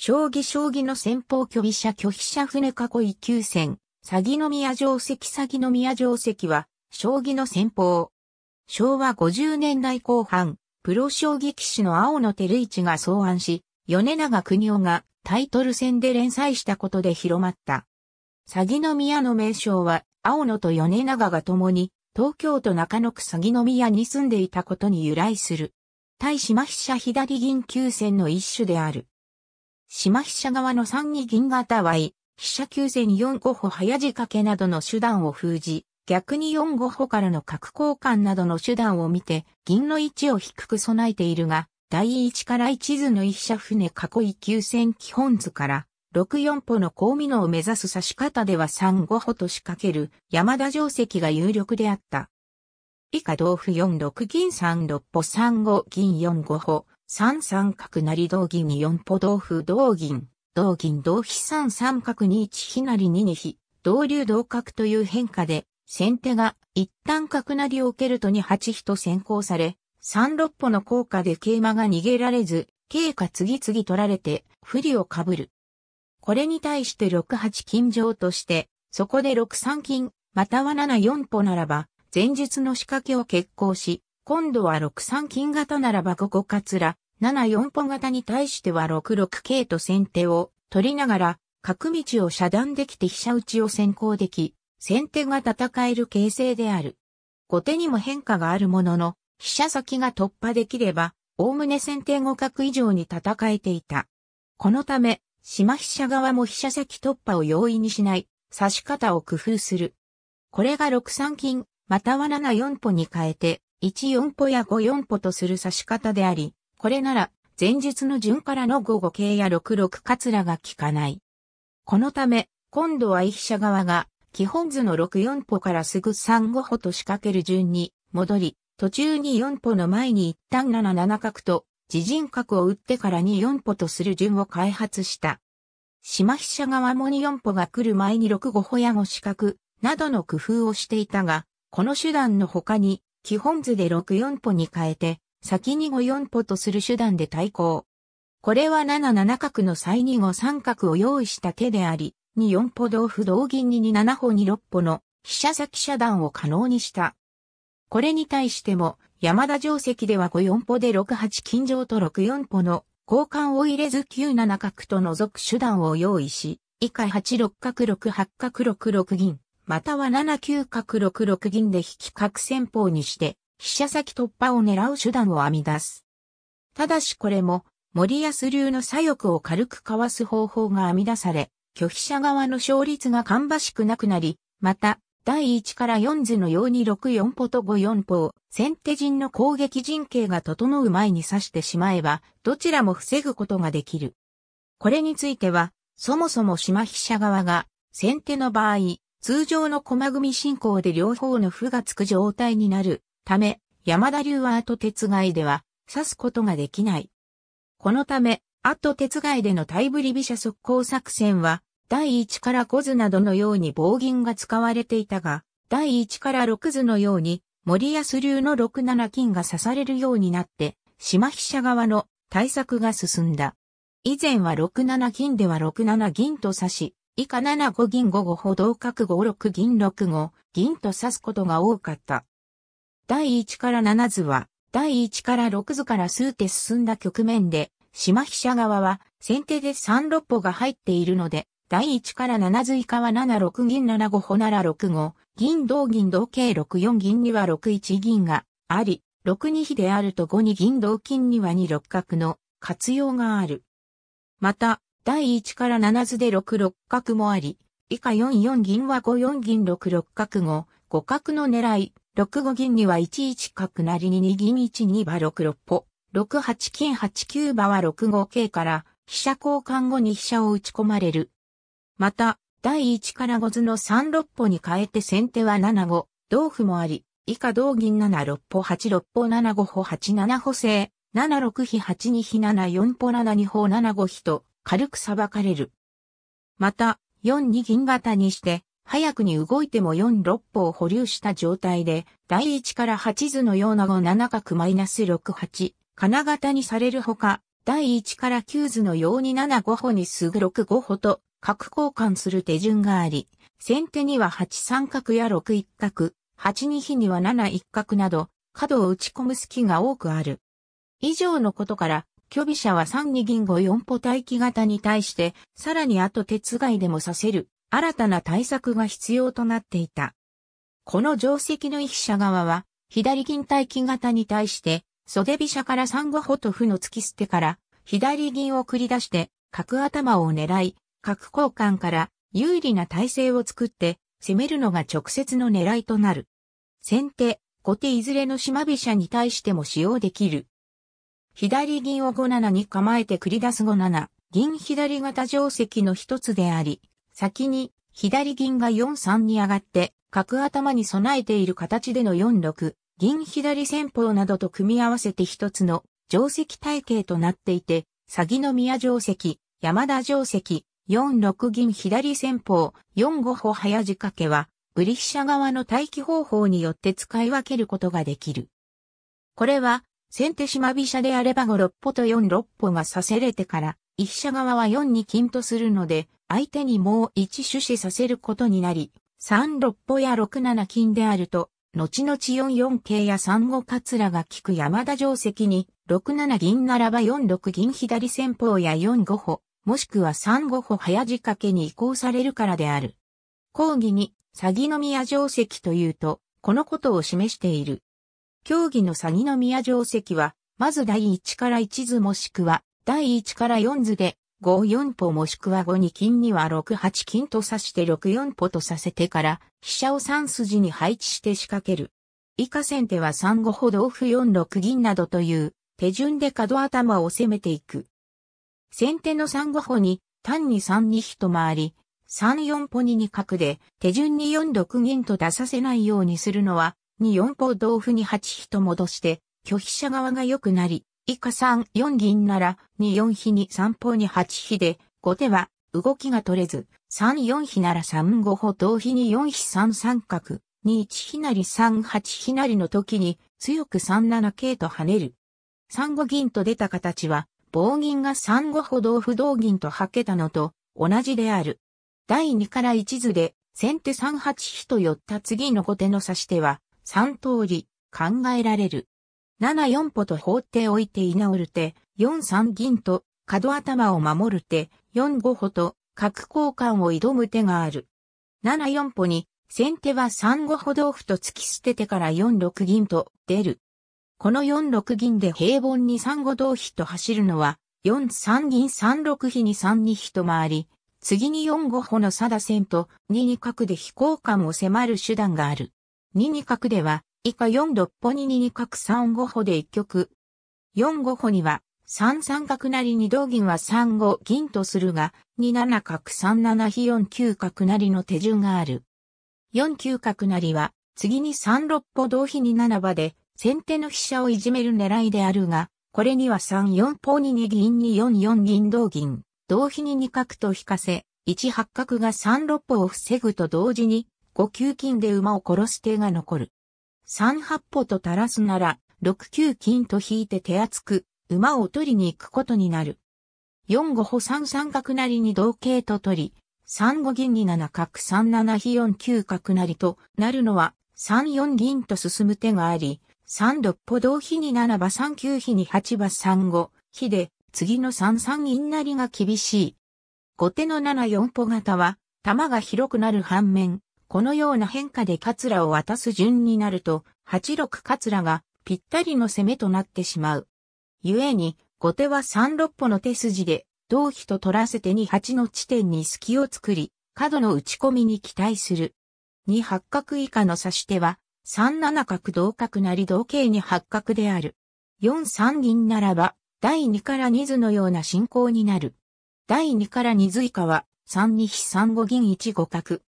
将棋将棋の先方拒否者拒否者船囲い急戦、詐欺の宮城石詐欺の宮城石は、将棋の先方。昭和50年代後半、プロ将棋騎士の青野照一が草案し、米長国夫がタイトル戦で連載したことで広まった。詐欺の宮の名称は、青野と米長が共に、東京都中野区詐欺の宮に住んでいたことに由来する。対島飛車左銀急戦の一種である。島飛車側の3二銀型は飛車急戦4五歩早仕掛けなどの手段を封じ、逆に4五歩からの角交換などの手段を見て、銀の位置を低く備えているが、第一から一図の一車船囲い急戦基本図から、6四歩の高美濃を目指す指し方では3五歩と仕掛ける山田定石が有力であった。以下同歩4六銀3六歩3五銀4五歩、三三角成同銀に四歩同歩同銀、同銀同飛三三角に一飛なり二に飛、同流同角という変化で、先手が一旦角成りを受けるとに八飛と先行され、三六歩の効果で桂馬が逃げられず、桂下次々取られて不利をかぶる。これに対して六八金上として、そこで六三金、または七四歩ならば、前述の仕掛けを決行し、今度は6三金型ならばここかつら、7四歩型に対しては6六桂と先手を取りながら、角道を遮断できて飛車打ちを先行でき、先手が戦える形勢である。後手にも変化があるものの、飛車先が突破できれば、おおむね先手互角以上に戦えていた。このため、島飛車側も飛車先突破を容易にしない、指し方を工夫する。これが6三金、または7四歩に変えて、14歩や54歩とする指し方であり、これなら、前日の順からの5五桂や6六カツラが効かない。このため、今度は一飛車側が、基本図の6四歩からすぐ3五歩と仕掛ける順に戻り、途中に四歩の前に一旦7七角と、自陣角を打ってから2四歩とする順を開発した。島飛車側も2四歩が来る前に6五歩や5四角などの工夫をしていたが、この手段の他に、基本図で64歩に変えて、先に54歩とする手段で対抗。これは7七角の際に5三角を用意した手であり、2 4歩同歩同銀に27歩に6歩の飛車先遮断を可能にした。これに対しても、山田定石では54歩で6八金城と64歩の交換を入れず9七角と除く手段を用意し、以下8六角6八角6六銀、または7九角6六銀で引き角戦法にして、飛車先突破を狙う手段を編み出す。ただしこれも、森安流の左翼を軽くかわす方法が編み出され、拒否者側の勝率が芳しくなくなり、また、第1から4図のように6四歩と5四歩を先手陣の攻撃陣形が整う前に指してしまえば、どちらも防ぐことができる。これについては、そもそも島飛車側が、先手の場合、通常の駒組進行で両方の負がつく状態になるため、山田流は後鉄外では指すことができない。このため、後鉄外での対振り飛車速攻作戦は、第1から5図などのように棒銀が使われていたが、第1から6図のように、森安流の6七金が刺されるようになって、島飛車側の対策が進んだ。以前は6七金では6七銀と指し、以下7五銀5五歩同角5六銀6五銀と指すことが多かった。第1から7図は、第1から6図から数手進んだ局面で、島飛車側は先手で3六歩が入っているので、第1から7図以下は7六銀7五歩なら六五銀同銀同桂6四銀には6一銀があり、6二飛であると5二銀同金には2六角の活用がある。また、第1から7図で6六角もあり、以下4四銀は5四銀6六角5、五角の狙い、6五銀には1一角なりに2銀1二馬6六歩、6八金8九馬は6五桂から、飛車交換後に飛車を打ち込まれる。また、第1から5図の3六歩に変えて先手は7五、同歩もあり、以下同銀7六歩8六歩7五歩8七歩制、7六飛8二飛7四歩7二歩7五飛と、軽く裁かれる。また、4二銀型にして、早くに動いても4、六歩を保留した状態で、第1から8図のような5、7角マイナス -68、金型にされるほか、第1から9図のように7、5歩にすぐ6、5歩と、角交換する手順があり、先手には8三角や6一角、8二比には7一角など、角を打ち込む隙が多くある。以上のことから、虚微者は三に銀五四歩待機型に対して、さらに後手つがいでもさせる、新たな対策が必要となっていた。この定石の一飛車側は、左銀待機型に対して、袖飛車から三五歩と歩の突き捨てから、左銀を繰り出して、角頭を狙い、角交換から有利な体勢を作って、攻めるのが直接の狙いとなる。先手、後手いずれの島飛車に対しても使用できる。左銀を5七に構えて繰り出す5七、銀左型定石の一つであり、先に左銀が4三に上がって、角頭に備えている形での4六、銀左戦法などと組み合わせて一つの定石体系となっていて、詐欺の宮定石、山田定石、4六銀左戦法、4五歩早仕掛けは、売リ飛車側の待機方法によって使い分けることができる。これは、先手島飛車であれば5六歩と4六歩がさせれてから、一飛車側は4に金とするので、相手にもう1種子させることになり、3六歩や6七金であると、後々4四桂や3五桂が効く山田定石に、6七銀ならば4六銀左先方や4五歩、もしくは3五歩早仕掛けに移行されるからである。講義に、詐欺の宮定石というと、このことを示している。競技の詐欺の宮城石は、まず第1から1図もしくは、第1から4図で、5、4歩もしくは5に金には6、8金と指して6、4歩とさせてから、飛車を3筋に配置して仕掛ける。以下先手は3、5歩同歩4、6銀などという、手順で角頭を攻めていく。先手の3、5歩に、単に3、2一と回り、3、4歩に2角で、手順に4、6銀と出させないようにするのは、に四歩同歩に八飛と戻して、拒否者側が良くなり、以下三四銀なら、二四飛に三歩に八飛で、後手は、動きが取れず、三四飛なら三五歩同飛に四飛三三角、二一飛なり三八飛なりの時に、強く三七桂と跳ねる。三五銀と出た形は、棒銀が三五歩同歩同銀と吐けたのと、同じである。第二から一図で、先手三八飛と寄った次の後手の指し手は、三通り、考えられる。七四歩と放っておいて居直る手、四三銀と、角頭を守る手、四五歩と、角交換を挑む手がある。七四歩に、先手は三五歩同歩と突き捨ててから四六銀と出る。この四六銀で平凡に三五同飛と走るのは、四三銀三六飛に三二飛と回り、次に四五歩の定線と二二角で飛行間を迫る手段がある。二二角では、以下四六歩に二角三五歩で一曲。四五歩には、三三角なり二同銀は三五銀とするが、二七角三七飛四九角なりの手順がある。四九角なりは、次に三六歩同飛に七場で、先手の飛車をいじめる狙いであるが、これには三四歩に二銀に四四銀同銀、同飛に二角と引かせ、一八角が三六歩を防ぐと同時に、5九金で馬を殺す手が残る。3八歩と垂らすなら、6九金と引いて手厚く、馬を取りに行くことになる。4五歩3三角成に同桂と取り、3五銀に7角3七飛4九角成となるのは、3四銀と進む手があり、3六歩同飛に7馬3九飛に8馬3五、飛で、次の3三銀成が厳しい。後手の7四歩型は、玉が広くなる反面、このような変化で桂を渡す順になると、8六桂がぴったりの攻めとなってしまう。故に、後手は3六歩の手筋で、同飛と取らせて2八の地点に隙を作り、角の打ち込みに期待する。2八角以下の指し手は、3七角同角なり同形に八角である。4三銀ならば、第2から2図のような進行になる。第2から2図以下は、3二飛3五銀1五角。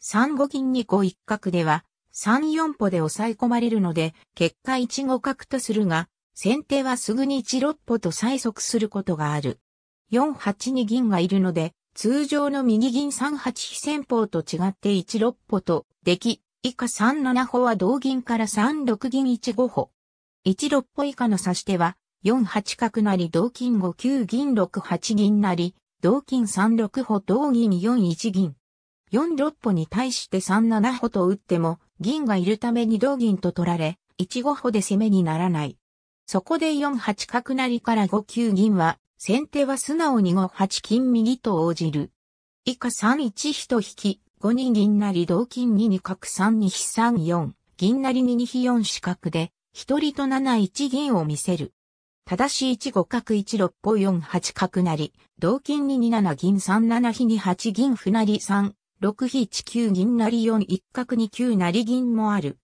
三五銀二五一角では、三四歩で抑え込まれるので、結果一五角とするが、先手はすぐに一六歩と催促することがある。四八に銀がいるので、通常の右銀三八非戦法と違って一六歩と、でき、以下三七歩は同銀から三六銀一五歩。一六歩以下の指し手は、四八角なり同金五九銀六八銀なり、同金三六歩同銀四一銀。4六歩に対して3七歩と打っても、銀がいるために同銀と取られ、1五歩で攻めにならない。そこで4八角成から5九銀は、先手は素直に5八金右と応じる。以下3一飛と引き、5二銀なり同金2二角3二飛3四、銀なり2二飛4四角で、一人と7一銀を見せる。ただし1五角1六歩4八角なり、同金2二七銀3七飛2八銀歩なり3 6地9銀なり4一角に9り銀もある。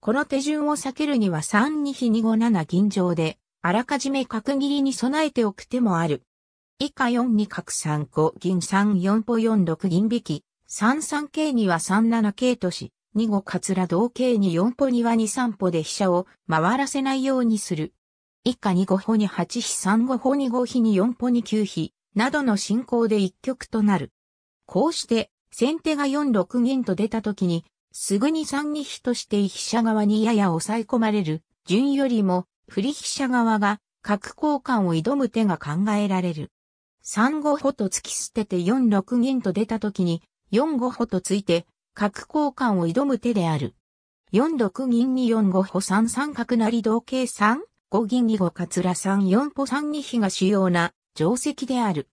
この手順を避けるには3二比2五七銀上で、あらかじめ角切りに備えておく手もある。以下4二角3個銀3四歩4六銀引き、3三桂には3七桂とし、2五桂つ同桂に4歩には2三歩で飛車を回らせないようにする。以下2五歩に8比3五歩に5比に4歩に9比、などの進行で一曲となる。こうして、先手が4六銀と出た時に、すぐに3二飛として飛車側にやや抑え込まれる、順よりも、振り飛車側が、角交換を挑む手が考えられる。3五歩と突き捨てて4六銀と出た時に、4五歩と突いて、角交換を挑む手である。4六銀に4五歩3三角成同桂3、5銀に五桂三3四歩3二飛が主要な定石である。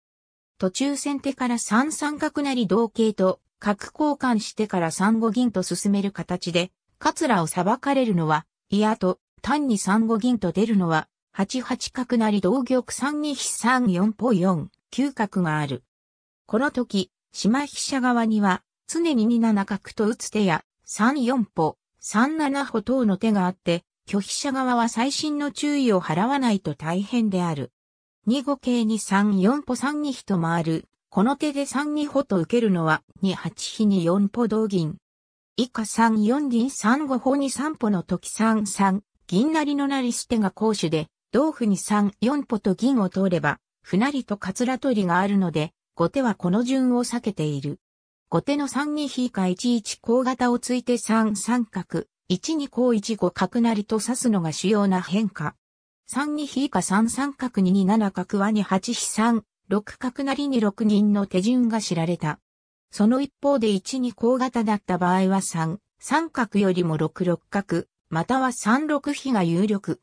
途中先手から3三角なり同形と、角交換してから3五銀と進める形で、カツラを裁かれるのは、嫌と、単に3五銀と出るのは、8八角なり同玉3二飛3四歩4、9角がある。この時、島飛車側には、常に2七角と打つ手や、3四歩、3七歩等の手があって、拒否者側は最新の注意を払わないと大変である。二五桂に三四歩三二飛と回る。この手で三二歩と受けるのは二八飛に四歩同銀。以下三四銀三五歩に三歩の時三三銀なりのなり捨てが攻守で、同歩に三四歩と銀を通れば、歩なりとカツラ取りがあるので、後手はこの順を避けている。後手の三二飛か下一高型をついて三三角、一二高一五角なりと指すのが主要な変化。三二比以下三三角二二七角は二八比三、六角なりに六人の手順が知られた。その一方で一二高型だった場合は三、三角よりも六六角、または三六比が有力。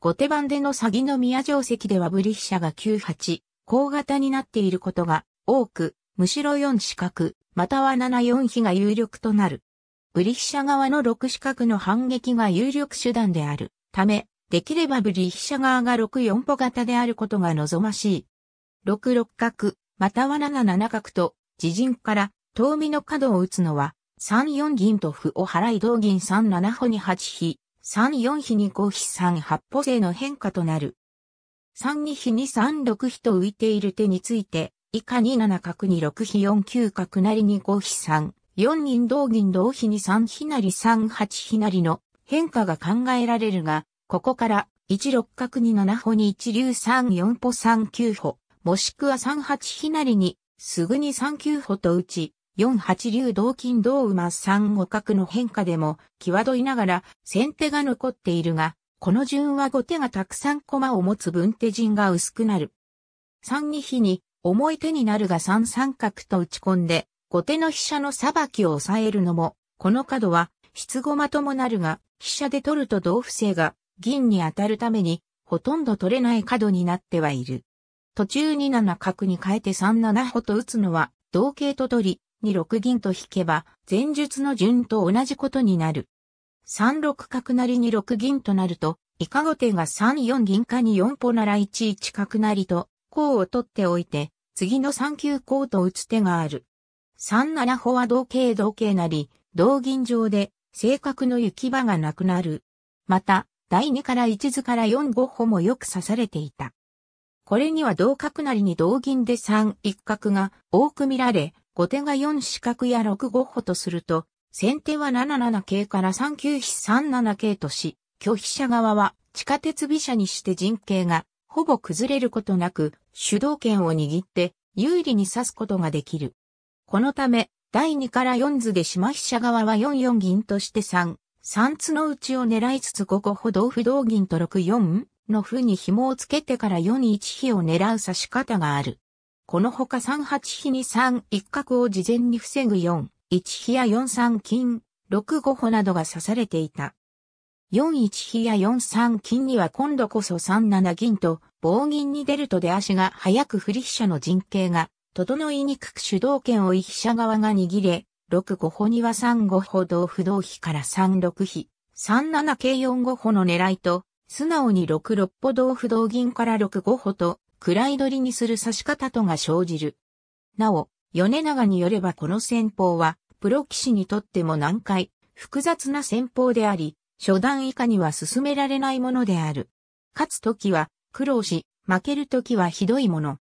後手番での詐欺の宮城石ではブリ飛車が九八、高型になっていることが多く、むしろ四四角、または七四比が有力となる。ブリ飛車側の六四角の反撃が有力手段であるため、できればブリヒシャ側が64歩型であることが望ましい。6六角、または7七角と、自陣から、遠見の角を打つのは、3四銀と歩を払い同銀3七歩に8飛、3四飛に5飛3八歩勢の変化となる。3二飛に3六飛と浮いている手について、以下に七角に6飛4九角なりに5飛3、4銀同銀同飛に3飛なり3八飛りの変化が考えられるが、ここから、一六角に七歩に一流三四歩三九歩、もしくは三八ひなりに、すぐに三九歩と打ち、四八流同金同馬三五角の変化でも、際どいながら先手が残っているが、この順は後手がたくさん駒を持つ分手陣が薄くなる。三二飛に、重い手になるが三三角と打ち込んで、後手の飛車の裁きを抑えるのも、この角は、質駒ともなるが、飛車で取ると同不正が銀に当たるために、ほとんど取れない角になってはいる。途中2七角に変えて3七歩と打つのは、同型と取り、2六銀と引けば、前述の順と同じことになる。3六角なり二六銀となると、いかご手が3四銀かに4歩なら1一角なりと、こうを取っておいて、次の3九こうと打つ手がある。3七歩は同型同型なり、同銀上で、正確の行き場がなくなる。また、第2から1図から4五歩もよく指されていた。これには同角なりに同銀で3一角が多く見られ、後手が4四角や6五歩とすると、先手は7七桂から3九飛3七桂とし、拒否者側は地下鉄飛車にして陣形がほぼ崩れることなく主導権を握って有利に指すことができる。このため、第2から4図で島飛車側は4四銀として3三つの内を狙いつつ五五歩同歩同銀と六四の歩に紐をつけてから四に飛を狙う指し方がある。このほか三八飛に三一角を事前に防ぐ四一飛や四三金、六五歩などが指されていた。四一飛や四三金には今度こそ三七銀と棒銀に出ると出足が早く振り飛車の陣形が整いにくく主導権を一飛車側が握れ、6五歩には3五歩同歩同飛から3六飛、3七桂4五歩の狙いと、素直に6六歩同歩同銀から6五歩と、位取りにする指し方とが生じる。なお、米長によればこの戦法は、プロ騎士にとっても難解、複雑な戦法であり、初段以下には進められないものである。勝つときは苦労し、負けるときはひどいもの。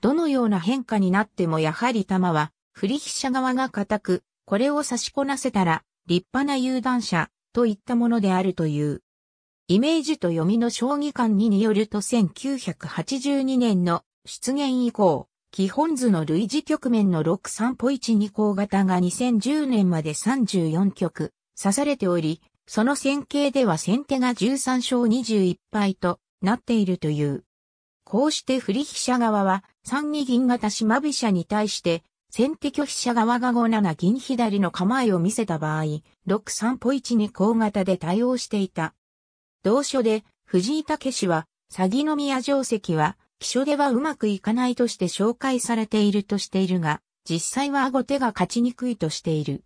どのような変化になってもやはり玉は振り飛車側が固く、これを差しこなせたら、立派な有段者、といったものであるという。イメージと読みの将棋観にによると1982年の出現以降、基本図の類似局面の6三歩1二項型が2010年まで34局刺されており、その線形では先手が13勝21敗となっているという。こうして振り飛車側は3二銀型島飛車に対して先手拒否者側が5七銀左の構えを見せた場合、6三歩1に高型で対応していた。同書で、藤井武氏は、詐欺の宮定石は、基礎ではうまくいかないとして紹介されているとしているが、実際は後手が勝ちにくいとしている。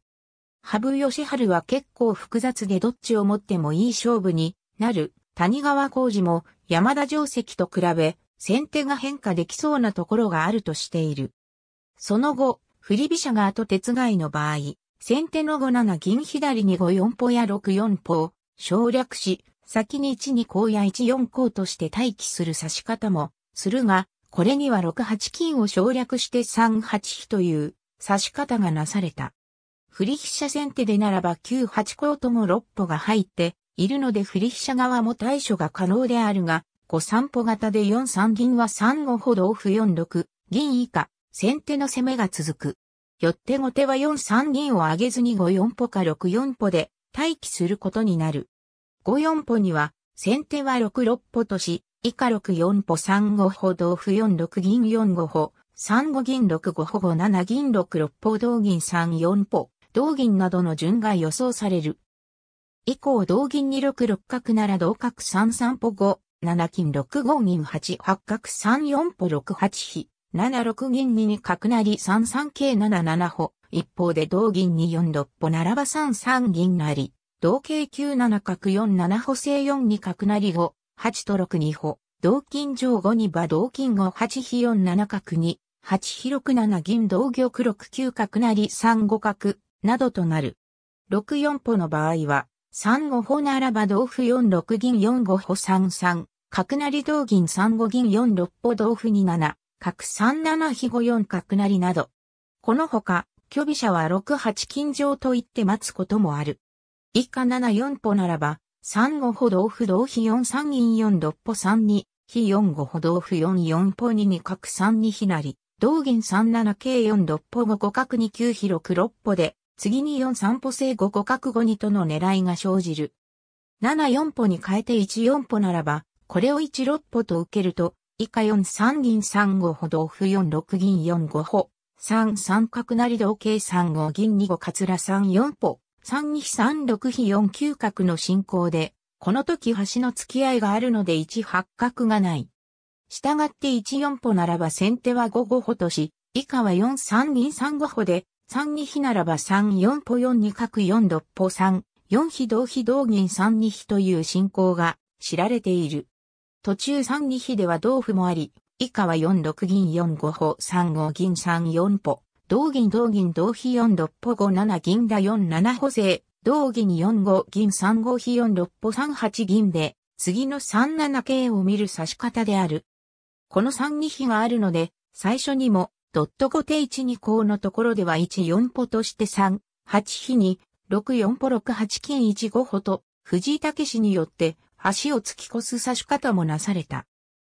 羽生善治は結構複雑でどっちを持ってもいい勝負になる。谷川浩二も山田定石と比べ、先手が変化できそうなところがあるとしている。その後、振り飛車が後がいの場合、先手の5七銀左に5四歩や6四歩を省略し、先に1二項や1四項として待機する指し方もするが、これには6八金を省略して3八飛という指し方がなされた。振り飛車先手でならば9八項とも6歩が入っているので振り飛車側も対処が可能であるが、5三歩型で4三銀は3五歩同歩4六銀以下先手の攻めが続く。よって後手は4三銀を上げずに5四歩か6四歩で待機することになる。5四歩には、先手は6六歩とし、以下6四歩3五歩同歩4六銀4五歩、3五銀6五歩5七銀6六歩同銀3四歩、同銀などの順が予想される。以降同銀に6六角なら同角3三歩5、七金6五銀8八角3四歩6八飛。7六銀2に角成り3三桂7七歩。一方で同銀に4六歩ならば3三銀成。同桂9七角4七歩正4に角成5。8と6二歩。同金上5に馬同金5八飛4七角に。8比6七銀同玉6九角成3五角。などとなる。6四歩の場合は、3五歩ならば同歩4六銀4五歩3三。角成同銀3五銀4六歩同歩2七。角3七飛5四角成など。このほか、虚備者は6八金上と言って待つこともある。以下7四歩ならば、3五歩同歩同飛4三銀4六歩3に、飛4五歩同歩4四歩2に角3に飛り、同銀3七桂4六歩5五角2九飛6六歩で、次に4三歩正5五角5二との狙いが生じる。7四歩に変えて1四歩ならば、これを1六歩と受けると、以下4三銀3五歩同歩4六銀4五歩、3三角成同桂3五銀2五かつら3四歩、3二飛3六飛4九角の進行で、この時端の付き合いがあるので1八角がない。従って1四歩ならば先手は5五歩とし、以下は4三銀3五歩で、3二飛ならば3四歩4二角4六歩3、4飛同飛同銀3二飛という進行が知られている。途中3二比では同歩もあり、以下は4六銀4五歩3五銀3四歩、同銀同銀同比4六歩5七銀だ4七歩勢、同銀4五銀3五比4六歩3八銀で、次の3七桂を見る指し方である。この3二比があるので、最初にも、ドット後手1二項のところでは1四歩として3、8比に、6四歩6八金1五歩と、藤井武によって、橋を突き越す刺し方もなされた。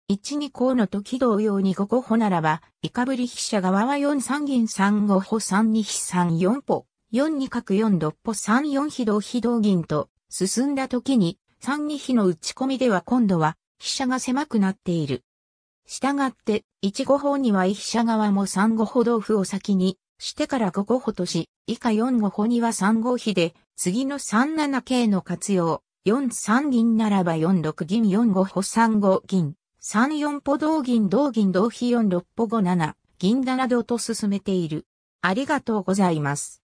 一二項の時同様に五個歩ならば、イカぶり飛車側は四三銀三五歩三二飛三四歩、四二角四六歩三四飛同飛同銀と、進んだ時に、三二飛の打ち込みでは今度は、飛車が狭くなっている。したがって、一五歩には飛車側も三五歩同歩を先に、してから五個歩とし、以下四五歩には三五飛で、次の三七桂の活用、4 3銀ならば4 6銀4 5歩3 5銀、3 4歩同銀同銀同飛4 6歩5 7銀7度と進めている。ありがとうございます。